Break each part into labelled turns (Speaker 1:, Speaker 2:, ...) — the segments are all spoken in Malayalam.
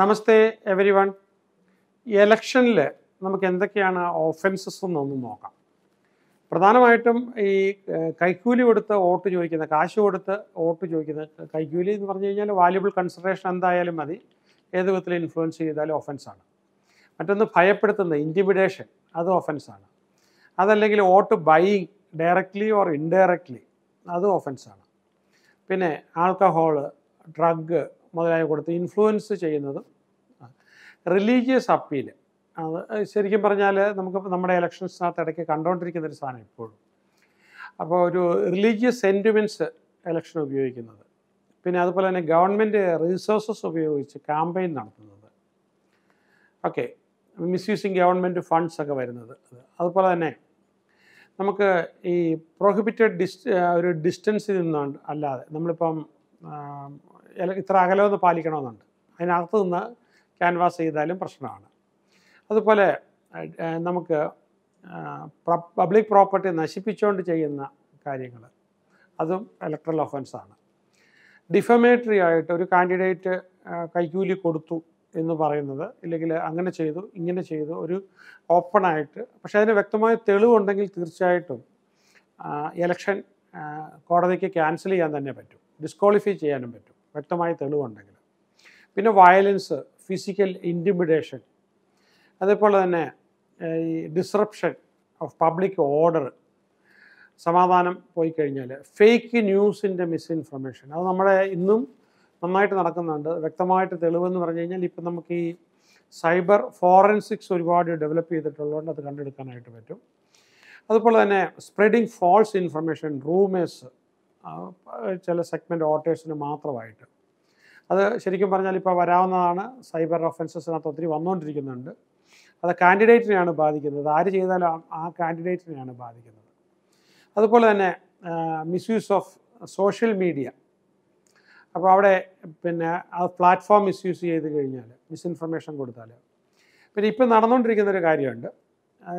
Speaker 1: നമസ്തേ എവരി വൺ എലക്ഷനിൽ നമുക്ക് എന്തൊക്കെയാണ് ഓഫൻസസ് എന്നൊന്ന് നോക്കാം പ്രധാനമായിട്ടും ഈ കൈക്കൂലി കൊടുത്ത് വോട്ട് ചോദിക്കുന്ന കാശ് കൊടുത്ത് വോട്ട് ചോദിക്കുന്ന കൈക്കൂലി എന്ന് പറഞ്ഞു കഴിഞ്ഞാൽ വാല്യുബിൾ കൺസിഡറേഷൻ എന്തായാലും മതി ഏത് വിധത്തിൽ ഇൻഫ്ലുവൻസ് ചെയ്താലും ഓഫൻസാണ് മറ്റൊന്ന് ഭയപ്പെടുത്തുന്ന ഇൻറ്റിമിഡേഷൻ അത് ഓഫൻസാണ് അതല്ലെങ്കിൽ vote buying directly or indirectly അതും ഓഫൻസാണ് പിന്നെ ആൾക്കഹോള് ഡ്രഗ് മുതലായ കൊടുത്ത് ഇൻഫ്ലുവൻസ് ചെയ്യുന്നത് റിലീജിയസ് അപ്പീൽ അത് ശരിക്കും പറഞ്ഞാൽ നമുക്ക് നമ്മുടെ ഇലക്ഷൻസിനകത്ത് ഇടയ്ക്ക് കണ്ടുകൊണ്ടിരിക്കുന്ന ഒരു സാധനം ഇപ്പോഴും അപ്പോൾ ഒരു റിലീജിയസ് സെൻറ്റിമെൻറ്റ്സ് ഇലക്ഷൻ ഉപയോഗിക്കുന്നത് പിന്നെ അതുപോലെ തന്നെ ഗവൺമെൻറ് റിസോഴ്സസ് ഉപയോഗിച്ച് ക്യാമ്പയിൻ നടത്തുന്നത് ഓക്കെ മിസ്യൂസിങ് ഗവൺമെൻറ് ഫണ്ട്സ് ഒക്കെ വരുന്നത് അതുപോലെ തന്നെ നമുക്ക് ഈ പ്രോഹിബിറ്റഡ് ഡിസ് ഒരു ഡിസ്റ്റൻസിൽ നിന്നാണ് അല്ലാതെ നമ്മളിപ്പം ഇത്ര അകലമൊന്ന് പാലിക്കണമെന്നുണ്ട് അതിനകത്ത് നിന്ന് ക്യാൻവാസ് ചെയ്താലും പ്രശ്നമാണ് അതുപോലെ നമുക്ക് പബ്ലിക് പ്രോപ്പർട്ടി നശിപ്പിച്ചുകൊണ്ട് ചെയ്യുന്ന കാര്യങ്ങൾ അതും ഇലക്ട്രൽ ഒഫൻസാണ് ഡിഫമേറ്ററി ആയിട്ട് ഒരു കാൻഡിഡേറ്റ് കൈക്കൂലി കൊടുത്തു എന്ന് പറയുന്നത് ഇല്ലെങ്കിൽ അങ്ങനെ ചെയ്തു ഇങ്ങനെ ചെയ്തു ഒരു ഓപ്പണായിട്ട് പക്ഷേ അതിന് വ്യക്തമായ തെളിവുണ്ടെങ്കിൽ തീർച്ചയായിട്ടും ഇലക്ഷൻ കോടതിക്ക് ക്യാൻസൽ ചെയ്യാൻ തന്നെ പറ്റും ഡിസ്ക്വാളിഫൈ ചെയ്യാനും പറ്റും വ്യക്തമായ തെളിവുണ്ടെങ്കിൽ പിന്നെ വയലൻസ് ഫിസിക്കൽ ഇൻറ്റിമിഡേഷൻ അതേപോലെ തന്നെ ഈ ഡിസ്റപ്ഷൻ ഓഫ് പബ്ലിക് ഓർഡർ സമാധാനം പോയി കഴിഞ്ഞാൽ ഫേക്ക് ന്യൂസിൻ്റെ മിസ്ഇൻഫർമേഷൻ അത് നമ്മുടെ ഇന്നും നന്നായിട്ട് നടക്കുന്നുണ്ട് വ്യക്തമായിട്ട് തെളിവെന്ന് പറഞ്ഞു കഴിഞ്ഞാൽ ഇപ്പം നമുക്ക് ഈ സൈബർ ഫോറൻസിക്സ് ഒരുപാട് ഡെവലപ്പ് ചെയ്തിട്ടുള്ളതുകൊണ്ട് അത് കണ്ടെടുക്കാനായിട്ട് പറ്റും അതുപോലെ തന്നെ സ്പ്രെഡിങ് ഫോൾസ് ഇൻഫർമേഷൻ റൂമേഴ്സ് ചില സെഗ്മെൻറ്റ് ഓട്ടേഴ്സിന് മാത്രമായിട്ട് അത് ശരിക്കും പറഞ്ഞാൽ ഇപ്പോൾ വരാവുന്നതാണ് സൈബർ ഒഫൻസസിനകത്ത് ഒത്തിരി വന്നുകൊണ്ടിരിക്കുന്നുണ്ട് അത് കാൻഡിഡേറ്റിനെയാണ് ബാധിക്കുന്നത് ആര് ചെയ്താലും ആ കാൻഡിഡേറ്റിനെയാണ് ബാധിക്കുന്നത് അതുപോലെ തന്നെ മിസ്യൂസ് ഓഫ് സോഷ്യൽ മീഡിയ അപ്പോൾ അവിടെ പിന്നെ ആ പ്ലാറ്റ്ഫോം മിസ്യൂസ് ചെയ്ത് കഴിഞ്ഞാൽ മിസ്ഇൻഫർമേഷൻ കൊടുത്താൽ പിന്നെ ഇപ്പം നടന്നുകൊണ്ടിരിക്കുന്നൊരു ഒരു കാര്യമുണ്ട്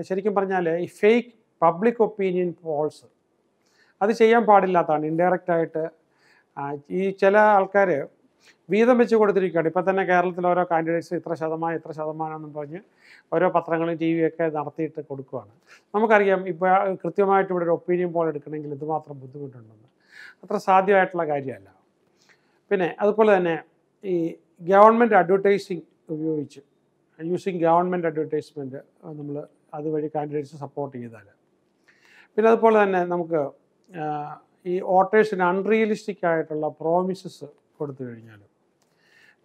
Speaker 1: ശരിക്കും പറഞ്ഞാൽ ഈ ഫേക്ക് പബ്ലിക് ഒപ്പീനിയൻ പോൾസ് അത് ചെയ്യാൻ പാടില്ലാത്തതാണ് ഇൻഡയറക്റ്റ് ആയിട്ട് ഈ ചില ആൾക്കാർ വീതം വെച്ച് കൊടുത്തിരിക്കുകയാണ് ഇപ്പം തന്നെ കേരളത്തിൽ ഓരോ കാൻഡിഡേറ്റ്സ് ഇത്ര ശതമാനം ഇത്ര ശതമാനം എന്നും പറഞ്ഞ് ഓരോ പത്രങ്ങളും ടി വിയൊക്കെ നടത്തിയിട്ട് കൊടുക്കുകയാണ് നമുക്കറിയാം ഇപ്പോൾ കൃത്യമായിട്ട് ഇവിടെ ഒരു ഒപ്പീനിയൻ പോൾ എടുക്കണമെങ്കിൽ ഇതുമാത്രം ബുദ്ധിമുട്ടുണ്ടെന്ന് അത്ര സാധ്യമായിട്ടുള്ള കാര്യമല്ല പിന്നെ അതുപോലെ തന്നെ ഈ ഗവൺമെൻറ് അഡ്വർടൈസിങ് ഉപയോഗിച്ച് യൂസിങ് ഗവൺമെൻറ് അഡ്വർടൈസ്മെൻറ്റ് നമ്മൾ അതുവഴി കാൻഡിഡേറ്റ്സ് സപ്പോർട്ട് ചെയ്താൽ പിന്നെ അതുപോലെ തന്നെ നമുക്ക് ഈ ഓട്ടേഴ്സിന് അൺറിയലിസ്റ്റിക് ആയിട്ടുള്ള പ്രോമിസസ് കൊടുത്തു കഴിഞ്ഞാൽ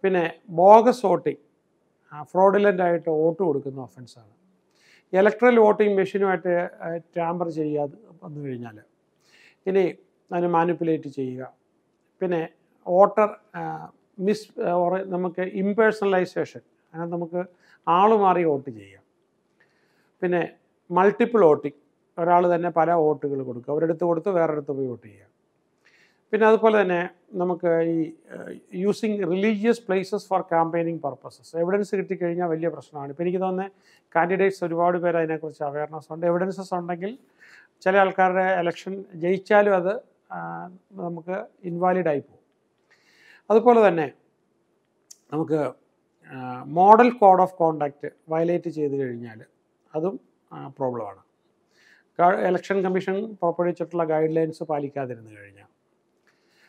Speaker 1: പിന്നെ ബോഗസ് വോട്ടിംഗ് ഫ്രോഡിലൻ്റ് ആയിട്ട് വോട്ട് കൊടുക്കുന്ന ഒഫൻസാണ് ഇലക്ട്രൽ വോട്ടിംഗ് മെഷീനുമായിട്ട് ടാമ്പർ ചെയ്യാ വന്നു കഴിഞ്ഞാൽ ഇനി അതിനെ മാനിപ്പുലേറ്റ് ചെയ്യുക പിന്നെ വോട്ടർ മിസ് നമുക്ക് ഇമ്പേഴ്സണലൈസേഷൻ അങ്ങനെ നമുക്ക് ആൾ മാറി വോട്ട് ചെയ്യാം പിന്നെ മൾട്ടിപ്പിൾ വോട്ടിംഗ് ഒരാൾ തന്നെ പല വോട്ടുകൾ കൊടുക്കുക ഒരിടത്ത് കൊടുത്ത് വേറൊരിടത്ത് പോയി വോട്ട് ചെയ്യുക പിന്നെ അതുപോലെ തന്നെ നമുക്ക് ഈ using religious places for campaigning purposes evidence കിട്ടിക്കഴിഞ്ഞാൽ വലിയ പ്രശ്നമാണ് ഇപ്പോൾ എനിക്ക് തോന്നുന്നത് കാൻഡിഡേറ്റ്സ് ഒരുപാട് പേര് അതിനെക്കുറിച്ച് അവയർനെസ് ഉണ്ട് എവിഡൻസസ് ഉണ്ടെങ്കിൽ ചില ആൾക്കാരുടെ ഇലക്ഷൻ ജയിച്ചാലും അത് നമുക്ക് ഇൻവാലിഡായി പോകും അതുപോലെ തന്നെ നമുക്ക് model code of contact violate ചെയ്ത് കഴിഞ്ഞാൽ അതും പ്രോബ്ലമാണ് ഇലക്ഷൻ കമ്മീഷൻ പുറപ്പെടുവിച്ചിട്ടുള്ള ഗൈഡ് ലൈൻസ് പാലിക്കാതിരുന്നു കഴിഞ്ഞാൽ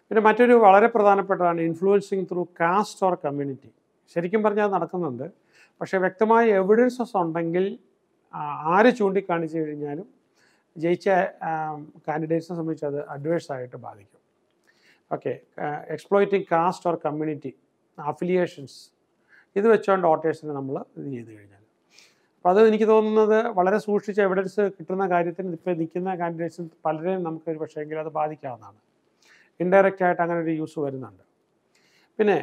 Speaker 1: പിന്നെ മറ്റൊരു വളരെ പ്രധാനപ്പെട്ടതാണ് influencing through caste or community ശരിക്കും പറഞ്ഞാൽ നടക്കുന്നുണ്ട് പക്ഷേ വ്യക്തമായ എവിഡൻസസ് ഉണ്ടെങ്കിൽ ആര് ചൂണ്ടിക്കാണിച്ചു കഴിഞ്ഞാലും ജയിച്ച കാൻഡിഡേറ്റ്സിനെ സംബന്ധിച്ച് അത് അഡ്വേഴ്സ് ആയിട്ട് ബാധിക്കും okay exploiting caste or community affiliations ഇത് വെച്ചുകൊണ്ട് ഓട്ടേഴ്സിനെ നമ്മൾ ഇത് ചെയ്ത് കഴിഞ്ഞാൽ അപ്പോൾ അത് എനിക്ക് തോന്നുന്നത് വളരെ സൂക്ഷിച്ച് എവിഡൻസ് കിട്ടുന്ന കാര്യത്തിന് ഇപ്പോൾ നിൽക്കുന്ന കാൻഡിഡേറ്റ്സും പലരെയും നമുക്ക് ഒരു പക്ഷേ എങ്കിലും അത് ബാധിക്കാവുന്നതാണ് ഇൻഡയറക്റ്റ് ആയിട്ട് അങ്ങനെ ഒരു യൂസ് വരുന്നുണ്ട് പിന്നെ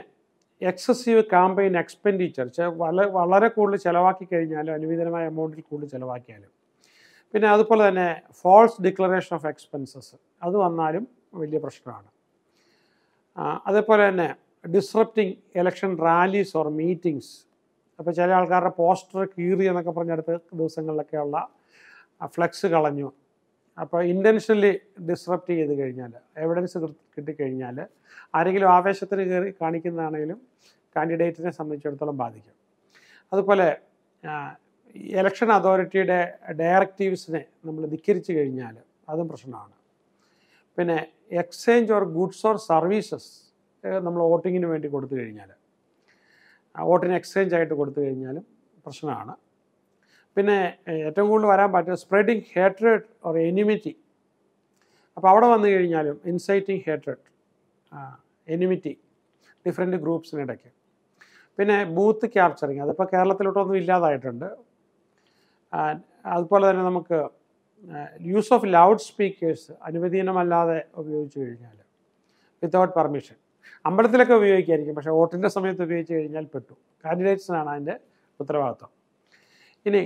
Speaker 1: എക്സസീവ് ക്യാമ്പയിൻ എക്സ്പെൻഡിച്ചർ വളരെ വളരെ കൂടുതൽ ചിലവാക്കി കഴിഞ്ഞാലും അനുവദിതമായ എമൗണ്ടിൽ കൂടുതൽ ചിലവാക്കിയാലും പിന്നെ അതുപോലെ തന്നെ ഫോൾസ് ഡിക്ലറേഷൻ ഓഫ് എക്സ്പെൻസസ് അത് വന്നാലും വലിയ പ്രശ്നമാണ് അതേപോലെ തന്നെ disrupting election rallies or meetings അപ്പോൾ ചില ആൾക്കാരുടെ പോസ്റ്റർ കീറി എന്നൊക്കെ പറഞ്ഞ അടുത്ത ദിവസങ്ങളിലൊക്കെയുള്ള ഫ്ലെക്സ് കളഞ്ഞു അപ്പോൾ ഇൻറ്റൻഷനലി ഡിസ്റപ്റ്റ് ചെയ്ത് കഴിഞ്ഞാൽ എവിഡൻസ് കിട്ടിക്കഴിഞ്ഞാൽ ആരെങ്കിലും ആവേശത്തിന് കയറി കാണിക്കുന്നതാണെങ്കിലും കാൻഡിഡേറ്റിനെ സംബന്ധിച്ചിടത്തോളം ബാധിക്കും അതുപോലെ ഇലക്ഷൻ അതോറിറ്റിയുടെ ഡയറക്റ്റീവ്സിനെ നമ്മൾ ധിക്കരിച്ചു കഴിഞ്ഞാൽ അതും പ്രശ്നമാണ് പിന്നെ exchange or goods or services നമ്മൾ വോട്ടിങ്ങിന് വേണ്ടി കൊടുത്തു കഴിഞ്ഞാൽ വോട്ടിന് എക്സ്ചേഞ്ച് ആയിട്ട് കൊടുത്തു കഴിഞ്ഞാലും പ്രശ്നമാണ് പിന്നെ ഏറ്റവും കൂടുതൽ വരാൻ പറ്റുക സ്പ്രെഡിങ് ഹേറ്റ്രഡ് ഓർ എനിമിറ്റി അപ്പോൾ അവിടെ വന്നു കഴിഞ്ഞാലും ഇൻസൈറ്റിങ് ഹേറ്റ്രഡ് എനിമിറ്റി ഡിഫറെൻ്റ് ഗ്രൂപ്പ്സിനിടയ്ക്ക് പിന്നെ ബൂത്ത് ക്യാപ്ചറിങ് അതിപ്പോൾ കേരളത്തിലോട്ടൊന്നും ഇല്ലാതായിട്ടുണ്ട് അതുപോലെ തന്നെ നമുക്ക് യൂസ് ഓഫ് ലൗഡ് സ്പീക്കേഴ്സ് അനുവദീനമല്ലാതെ ഉപയോഗിച്ചു കഴിഞ്ഞാൽ വിത്തൗട്ട് പെർമിഷൻ അമ്പലത്തിലൊക്കെ ഉപയോഗിക്കായിരിക്കും പക്ഷേ വോട്ടിൻ്റെ സമയത്ത് ഉപയോഗിച്ച് കഴിഞ്ഞാൽ പെട്ടു കാൻഡിഡേറ്റ്സിനാണ് അതിൻ്റെ ഉത്തരവാദിത്വം ഇനി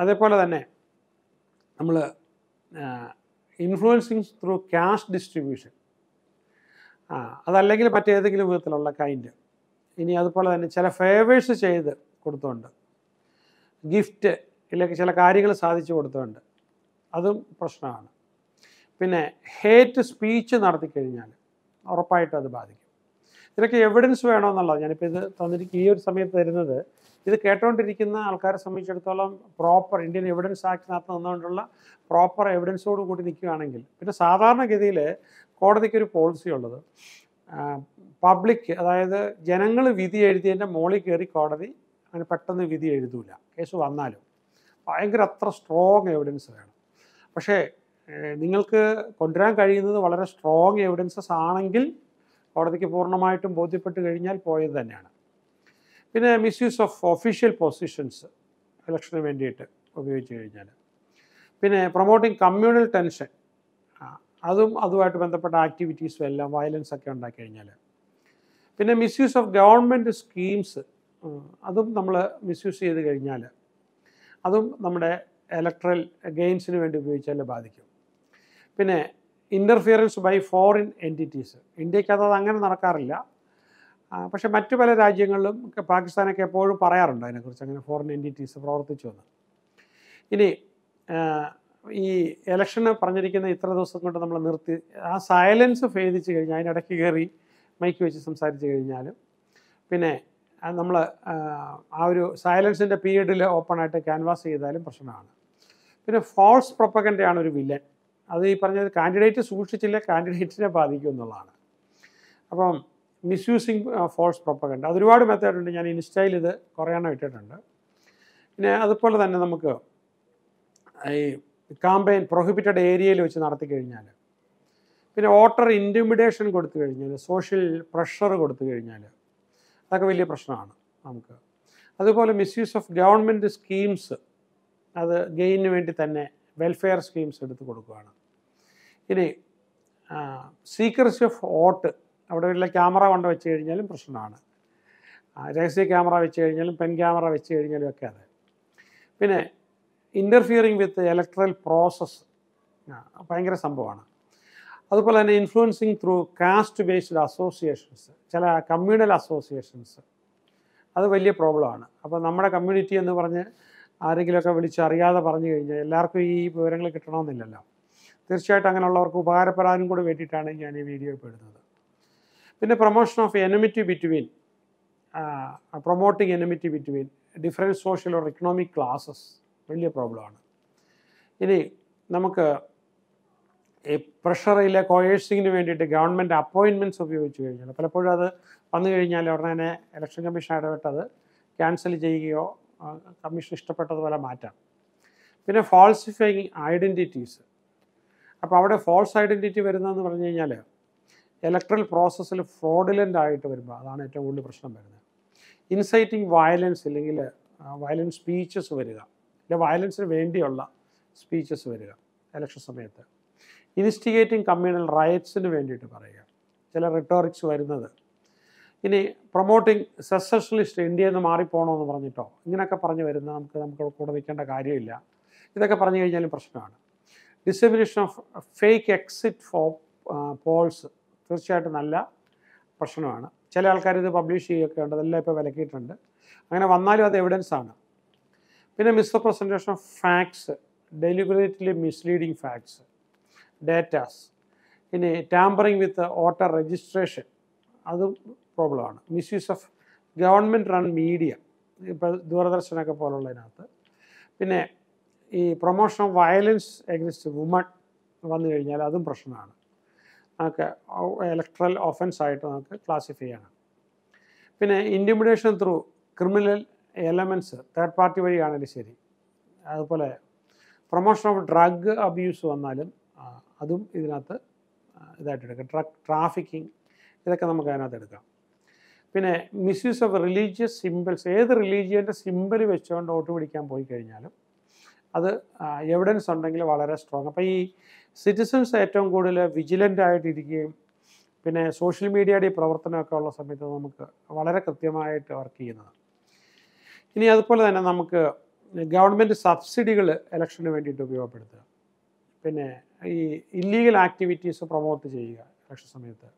Speaker 1: അതേപോലെ തന്നെ നമ്മൾ ഇൻഫ്ലുവൻസിങ് ത്രൂ ക്യാഷ് ഡിസ്ട്രിബ്യൂഷൻ ആ അതല്ലെങ്കിൽ മറ്റേതെങ്കിലും വിധത്തിലുള്ള കൈൻഡ് ഇനി അതുപോലെ തന്നെ ചില ഫേവേഴ്സ് ചെയ്ത് കൊടുത്തുകൊണ്ട് ഗിഫ്റ്റ് ഇല്ലെങ്കിൽ ചില കാര്യങ്ങൾ സാധിച്ചു കൊടുത്തുകൊണ്ട് അതും പ്രശ്നമാണ് പിന്നെ ഹേറ്റ് സ്പീച്ച് നടത്തിക്കഴിഞ്ഞാൽ ഉറപ്പായിട്ടും അത് ബാധിക്കും ഇതൊക്കെ എവിഡൻസ് വേണമെന്നുള്ളത് ഞാനിപ്പോൾ ഇത് തന്നിരിക്കും ഈ ഒരു സമയത്ത് തരുന്നത് ഇത് കേട്ടുകൊണ്ടിരിക്കുന്ന ആൾക്കാരെ സംബന്ധിച്ചിടത്തോളം പ്രോപ്പർ ഇന്ത്യൻ എവിഡൻസ് ആക്ടിനകത്ത് നിന്നുകൊണ്ടുള്ള പ്രോപ്പർ എവിഡൻസോട് കൂടി നിൽക്കുകയാണെങ്കിൽ പിന്നെ സാധാരണഗതിയിൽ കോടതിക്കൊരു പോളിസി ഉള്ളത് പബ്ലിക് അതായത് ജനങ്ങൾ വിധി എഴുതിയതിൻ്റെ മോളിൽ കയറി കോടതി അങ്ങനെ പെട്ടെന്ന് വിധി എഴുതൂല കേസ് വന്നാലും ഭയങ്കര അത്ര സ്ട്രോങ് എവിഡൻസ് വേണം പക്ഷേ നിങ്ങൾക്ക് കൊണ്ടുവരാൻ കഴിയുന്നത് വളരെ സ്ട്രോങ് എവിഡൻസസ് ആണെങ്കിൽ കോടതിക്ക് പൂർണ്ണമായിട്ടും ബോധ്യപ്പെട്ട് കഴിഞ്ഞാൽ പോയത് തന്നെയാണ് പിന്നെ മിസ്യൂസ് ഓഫ് ഒഫീഷ്യൽ പൊസിഷൻസ് ഇലക്ഷന് വേണ്ടിയിട്ട് ഉപയോഗിച്ച് കഴിഞ്ഞാൽ പിന്നെ പ്രൊമോട്ടിങ് കമ്മ്യൂണൽ ടെൻഷൻ അതും അതുമായിട്ട് ബന്ധപ്പെട്ട ആക്ടിവിറ്റീസും എല്ലാം വയലൻസ് ഒക്കെ ഉണ്ടാക്കി കഴിഞ്ഞാൽ പിന്നെ മിസ്യൂസ് ഓഫ് ഗവൺമെൻറ് സ്കീംസ് അതും നമ്മൾ മിസ്യൂസ് ചെയ്ത് കഴിഞ്ഞാൽ അതും നമ്മുടെ ഇലക്ട്രൽ ഗെയിൻസിന് വേണ്ടി ഉപയോഗിച്ചാൽ ബാധിക്കും പിന്നെ ഇൻ്റർഫിയറൻസ് ബൈ ഫോറിൻ എൻറ്റിറ്റീസ് ഇന്ത്യക്കകത്ത് അങ്ങനെ നടക്കാറില്ല പക്ഷെ മറ്റു പല രാജ്യങ്ങളിലും പാകിസ്ഥാനൊക്കെ എപ്പോഴും പറയാറുണ്ട് അതിനെക്കുറിച്ച് അങ്ങനെ ഫോറിൻ എൻറ്റിറ്റീസ് പ്രവർത്തിച്ചു എന്ന് ഇനി ഈ ഇലക്ഷന് പറഞ്ഞിരിക്കുന്ന ഇത്ര ദിവസം കൊണ്ട് നമ്മൾ നിർത്തി ആ സൈലൻസ് ഭേദിച്ച് കഴിഞ്ഞാൽ അതിനിടയ്ക്ക് കയറി മൈക്ക് വെച്ച് സംസാരിച്ച് കഴിഞ്ഞാലും പിന്നെ നമ്മൾ ആ ഒരു സൈലൻസിൻ്റെ പീരീഡിൽ ഓപ്പണായിട്ട് ക്യാൻവാസ് ചെയ്താലും പ്രശ്നമാണ് പിന്നെ ഫോൾസ് ആണ് ഒരു വില്ലൻ അത് ഈ പറഞ്ഞത് കാൻഡിഡേറ്റ് സൂക്ഷിച്ചില്ല കാൻഡിഡേറ്റിനെ ബാധിക്കും എന്നുള്ളതാണ് അപ്പം മിസ്യൂസിങ് ഫോൾസ് പ്രൊപ്പഗൻഡ് അതൊരുപാട് മെത്തേഡുണ്ട് ഞാൻ ഇൻസ്റ്റയിൽ ഇത് കുറേ എണ്ണം ഇട്ടിട്ടുണ്ട് പിന്നെ അതുപോലെ തന്നെ നമുക്ക് ഈ കാമ്പയിൻ പ്രൊഹിബിറ്റഡ് ഏരിയയിൽ വെച്ച് നടത്തി കഴിഞ്ഞാൽ പിന്നെ വോട്ടർ ഇൻറ്റിമിഡേഷൻ കൊടുത്തു കഴിഞ്ഞാൽ സോഷ്യൽ പ്രഷർ കൊടുത്തു കഴിഞ്ഞാൽ അതൊക്കെ വലിയ പ്രശ്നമാണ് നമുക്ക് അതുപോലെ മിസ്യൂസ് ഓഫ് ഗവൺമെൻറ് സ്കീംസ് അത് ഗെയിനിന് വേണ്ടി തന്നെ വെൽഫെയർ സ്കീംസ് എടുത്ത് കൊടുക്കുകയാണ് ഇനി സീക്രസി ഓഫ് ഓട്ട് അവിടെ വീട്ടിലെ ക്യാമറ കൊണ്ട് വെച്ച് കഴിഞ്ഞാലും പ്രശ്നമാണ് രഹസ്യ ക്യാമറ വെച്ച് കഴിഞ്ഞാലും പെൻ ക്യാമറ വെച്ച് കഴിഞ്ഞാലും ഒക്കെ അത് പിന്നെ ഇൻ്റർഫിയറിങ് വിത്ത് ഇലക്ട്രൽ പ്രോസസ്സ് ഭയങ്കര സംഭവമാണ് അതുപോലെ തന്നെ influencing through caste based associations ചില കമ്മ്യൂണൽ അസോസിയേഷൻസ് അത് വലിയ പ്രോബ്ലമാണ് അപ്പോൾ നമ്മുടെ കമ്മ്യൂണിറ്റി എന്ന് പറഞ്ഞ് ആരെങ്കിലുമൊക്കെ വിളിച്ച് അറിയാതെ പറഞ്ഞു കഴിഞ്ഞാൽ എല്ലാവർക്കും ഈ വിവരങ്ങൾ കിട്ടണമെന്നില്ലല്ലോ തീർച്ചയായിട്ടും അങ്ങനെയുള്ളവർക്ക് ഉപകാരപ്പെടാനും കൂടി വേണ്ടിയിട്ടാണ് ഞാൻ ഈ വീഡിയോ ഇപ്പോൾ പിന്നെ promotion of enmity between promoting enmity between different social or economic classes വലിയ പ്രോബ്ലമാണ് ഇനി നമുക്ക് ഈ പ്രഷറിലെ കോയേഴ്സിങ്ങിന് വേണ്ടിയിട്ട് ഗവൺമെൻറ് അപ്പോയിൻമെൻറ്റ്സ് ഉപയോഗിച്ച് കഴിഞ്ഞാൽ പലപ്പോഴും അത് വന്നു കഴിഞ്ഞാൽ ഉടനെ തന്നെ ഇലക്ഷൻ കമ്മീഷൻ ഇടപെട്ടത് ക്യാൻസൽ ചെയ്യുകയോ കമ്മീഷൻ ഇഷ്ടപ്പെട്ടതുപോലെ മാറ്റാം പിന്നെ ഫാൾസിഫൈങ് ഐഡൻറ്റിറ്റീസ് അപ്പോൾ അവിടെ ഫോൾസ് ഐഡൻറ്റിറ്റി വരുന്നതെന്ന് പറഞ്ഞു കഴിഞ്ഞാൽ ഇലക്ട്രൽ പ്രോസസ്സിൽ ഫ്രോഡിലൻ്റ് ആയിട്ട് വരുമ്പോൾ അതാണ് ഏറ്റവും കൂടുതൽ പ്രശ്നം വരുന്നത് ഇൻസൈറ്റിംഗ് വയലൻസ് ഇല്ലെങ്കിൽ വയലൻസ് സ്പീച്ചസ് വരിക അല്ലെ വയലൻസിന് വേണ്ടിയുള്ള സ്പീച്ചസ് വരിക ഇലക്ഷൻ സമയത്ത് ഇൻസ്റ്റിഗേറ്റിംഗ് കമ്മ്യൂണൽ റൈറ്റ്സിന് വേണ്ടിയിട്ട് പറയുക ചില റിട്ടോറിക്സ് വരുന്നത് ഇനി പ്രൊമോട്ടിങ് സെസഷനിസ്റ്റ് ഇന്ത്യയിൽ നിന്ന് മാറിപ്പോണമെന്ന് പറഞ്ഞിട്ടോ ഇങ്ങനെയൊക്കെ പറഞ്ഞു വരുന്ന നമുക്ക് നമുക്ക് കൂടെ നിൽക്കേണ്ട കാര്യമില്ല ഇതൊക്കെ പറഞ്ഞു കഴിഞ്ഞാലും പ്രശ്നമാണ് dissemination of fake exit for polls തീർച്ചയായിട്ടും നല്ല പ്രശ്നമാണ് ചില ആൾക്കാർ ഇത് പബ്ലിഷ് ചെയ്യുകയൊക്കെ ഉണ്ട് അതെല്ലാം ഇപ്പോൾ വിലക്കിയിട്ടുണ്ട് അങ്ങനെ വന്നാലും അത് എവിഡൻസ് ആണ് പിന്നെ misrepresentation of facts deliberately misleading facts datas പിന്നെ ടാമ്പറിങ് വിത്ത് വോട്ടർ രജിസ്ട്രേഷൻ അതും പ്രോബ്ലമാണ് misuse of government run media ഇപ്പോൾ ദൂരദർശനൊക്കെ പോലുള്ളതിനകത്ത് പിന്നെ ഈ promotion of violence against women വന്നു കഴിഞ്ഞാൽ അതും പ്രശ്നമാണ് നമുക്ക് ഇലക്ട്രൽ ഓഫൻസ് ആയിട്ട് നമുക്ക് ക്ലാസിഫൈ ചെയ്യണം പിന്നെ intimidation through criminal elements third party വഴിയാണെങ്കിലും ശരി അതുപോലെ പ്രൊമോഷൻ ഓഫ് ഡ്രഗ് അബ്യൂസ് വന്നാലും അതും ഇതിനകത്ത് ഇതായിട്ട് എടുക്കാം ഡ്രഗ് ട്രാഫിക്കിംഗ് ഇതൊക്കെ നമുക്ക് അതിനകത്ത് എടുക്കാം പിന്നെ മിസ്യൂസ് ഓഫ് റിലീജിയസ് സിമ്പിൾസ് ഏത് റിലീജിയൻ്റെ സിമ്പിൾ വെച്ചുകൊണ്ട് ഓട്ട് പിടിക്കാൻ പോയി കഴിഞ്ഞാലും അത് എവിഡൻസ് ഉണ്ടെങ്കിൽ വളരെ സ്ട്രോങ് അപ്പോൾ ഈ സിറ്റിസൻസ് ഏറ്റവും കൂടുതൽ വിജിലൻ്റ് ആയിട്ടിരിക്കുകയും പിന്നെ സോഷ്യൽ മീഡിയയുടെ ഈ പ്രവർത്തനമൊക്കെ ഉള്ള സമയത്ത് നമുക്ക് വളരെ കൃത്യമായിട്ട് വർക്ക് ചെയ്യുന്നത് ഇനി അതുപോലെ തന്നെ നമുക്ക് ഗവൺമെൻറ് സബ്സിഡികൾ ഇലക്ഷന് വേണ്ടിയിട്ട് ഉപയോഗപ്പെടുത്തുക പിന്നെ ഈ ഇല്ലീഗൽ ആക്ടിവിറ്റീസ് പ്രൊമോട്ട് ചെയ്യുക ഇലക്ഷൻ സമയത്ത്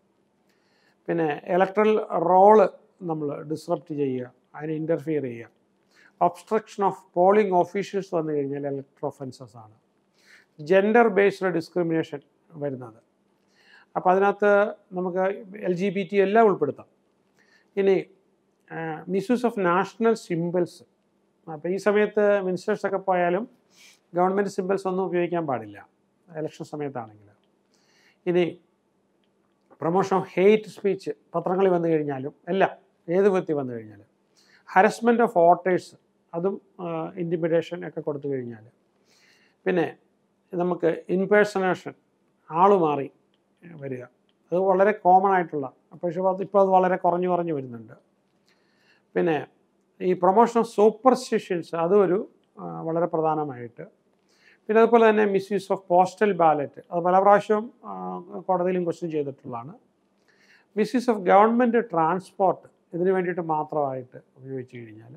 Speaker 1: പിന്നെ ഇലക്ട്രൽ റോള് നമ്മൾ ഡിസ്റപ്റ്റ് ചെയ്യുക അതിന് ഇൻ്റർഫിയർ ചെയ്യുക ഒബ്സ്ട്രക്ഷൻ ഓഫ് പോളിംഗ് ഓഫീഷ്യൽസ് വന്നു കഴിഞ്ഞാൽ ഇലക്ട്രോ ഒഫൻസസ് ആണ് ജെൻഡർ ബേസ്ഡ് ഡിസ്ക്രിമിനേഷൻ വരുന്നത് അപ്പം അതിനകത്ത് നമുക്ക് എൽ ജി ബി ടി എല്ലാം ഉൾപ്പെടുത്താം ഇനി മിസ്യൂസ് ഓഫ് നാഷണൽ സിമ്പിൾസ് അപ്പം ഈ സമയത്ത് മിനിസ്റ്റേഴ്സൊക്കെ പോയാലും ഗവൺമെൻറ് സിമ്പിൾസ് ഒന്നും ഉപയോഗിക്കാൻ പാടില്ല ഇലക്ഷൻ സമയത്താണെങ്കിൽ ഇനി പ്രൊമോഷൻ ഓഫ് ഹെയ്റ്റ് സ്പീച്ച് പത്രങ്ങളിൽ വന്നു കഴിഞ്ഞാലും എല്ലാം ഏത് വ്യക്തി വന്നു കഴിഞ്ഞാലും ഹരസ്മെൻറ്റ് ഓഫ് വോട്ടേഴ്സ് അതും ഇൻറ്റിമിഡേഷൻ ഒക്കെ കൊടുത്തു കഴിഞ്ഞാൽ പിന്നെ നമുക്ക് ഇൻപേഴ്സണേഷൻ ആൾ മാറി വരിക അത് വളരെ കോമൺ ആയിട്ടുള്ള പക്ഷേ ഇപ്പോൾ അത് വളരെ കുറഞ്ഞു കുറഞ്ഞു വരുന്നുണ്ട് പിന്നെ ഈ പ്രൊമോഷൻ ഓഫ് സൂപ്പർസ്റ്റിഷ്യൻസ് അതൊരു വളരെ പ്രധാനമായിട്ട് പിന്നെ അതുപോലെ തന്നെ മിസ്യൂസ് ഓഫ് പോസ്റ്റൽ ബാലറ്റ് അത് പല പ്രാവശ്യവും കോടതിയിലും ക്വസ്റ്റ്യൻ ചെയ്തിട്ടുള്ളതാണ് മിസ്യൂസ് ഓഫ് ഗവൺമെൻറ് ട്രാൻസ്പോർട്ട് ഇതിന് വേണ്ടിയിട്ട് മാത്രമായിട്ട് ഉപയോഗിച്ച് കഴിഞ്ഞാൽ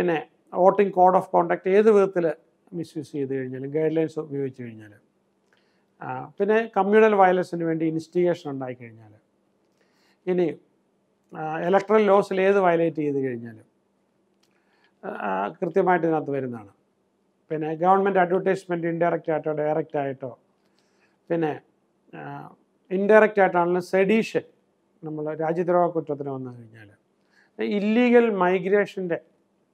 Speaker 1: പിന്നെ വോട്ടിംഗ് കോഡ് ഓഫ് കോണ്ടാക്ട് ഏത് വിധത്തിൽ മിസ്യൂസ് ചെയ്ത് കഴിഞ്ഞാലും ഗൈഡ് ലൈൻസ് ഉപയോഗിച്ച് കഴിഞ്ഞാൽ പിന്നെ കമ്മ്യൂണൽ വയലൻസിന് വേണ്ടി ഇൻസ്റ്റിഗേഷൻ ഉണ്ടായിക്കഴിഞ്ഞാൽ ഇനി ഇലക്ട്രൽ ലോസിൽ ഏത് വയലേറ്റ് ചെയ്ത് കഴിഞ്ഞാലും കൃത്യമായിട്ട് ഇതിനകത്ത് വരുന്നതാണ് പിന്നെ ഗവൺമെൻറ് അഡ്വർടൈസ്മെൻറ്റ് ഇൻഡയറക്റ്റ് ആയിട്ടോ ഡയറക്റ്റ് ആയിട്ടോ പിന്നെ ഇൻഡയറക്റ്റ് ആയിട്ടാണെങ്കിലും സെഡീഷൻ നമ്മൾ രാജ്യദ്രോഹ കുറ്റത്തിന് വന്നു കഴിഞ്ഞാൽ ഇല്ലീഗൽ മൈഗ്രേഷൻ്റെ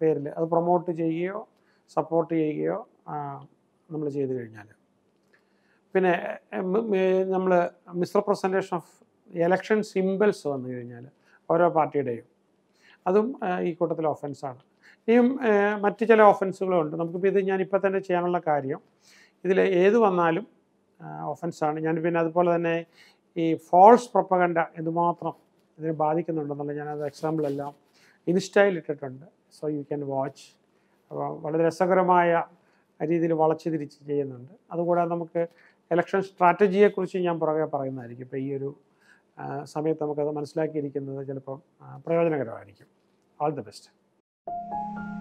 Speaker 1: പേരിൽ അത് പ്രൊമോട്ട് ചെയ്യുകയോ സപ്പോർട്ട് ചെയ്യുകയോ നമ്മൾ ചെയ്തു കഴിഞ്ഞാൽ പിന്നെ നമ്മൾ മിസ്റെപ്രസെൻറ്റേഷൻ ഓഫ് എലക്ഷൻ സിമ്പിൾസ് വന്നു കഴിഞ്ഞാൽ ഓരോ പാർട്ടിയുടെയും അതും ഈ കൂട്ടത്തിലെ ഒഫൻസാണ് ഇനിയും മറ്റ് ചില ഒഫൻസുകളുണ്ട് നമുക്കിപ്പോൾ ഇത് ഞാനിപ്പോൾ തന്നെ ചെയ്യാനുള്ള കാര്യം ഇതിൽ ഏത് വന്നാലും ഒഫൻസാണ് ഞാൻ പിന്നെ അതുപോലെ തന്നെ ഈ ഫോൾസ് പ്രൊപ്പഗണ്ട എന്തുമാത്രം ഇതിനെ ബാധിക്കുന്നുണ്ടെന്നുള്ള ഞാനത് എക്സാമ്പിളെല്ലാം ഇൻസ്റ്റയിൽ ഇട്ടിട്ടുണ്ട് സോ യു ക്യാൻ വാച്ച് വളരെ രസകരമായ രീതിയിൽ വളച്ചു തിരിച്ച് ചെയ്യുന്നുണ്ട് അതുകൂടാതെ നമുക്ക് ഇലക്ഷൻ സ്ട്രാറ്റജിയെക്കുറിച്ച് ഞാൻ പുറകെ പറയുന്നതായിരിക്കും ഇപ്പോൾ ഈ ഒരു സമയത്ത് നമുക്കത് മനസ്സിലാക്കിയിരിക്കുന്നത് ചിലപ്പം പ്രയോജനകരമായിരിക്കും ഓൾ ദി ബെസ്റ്റ്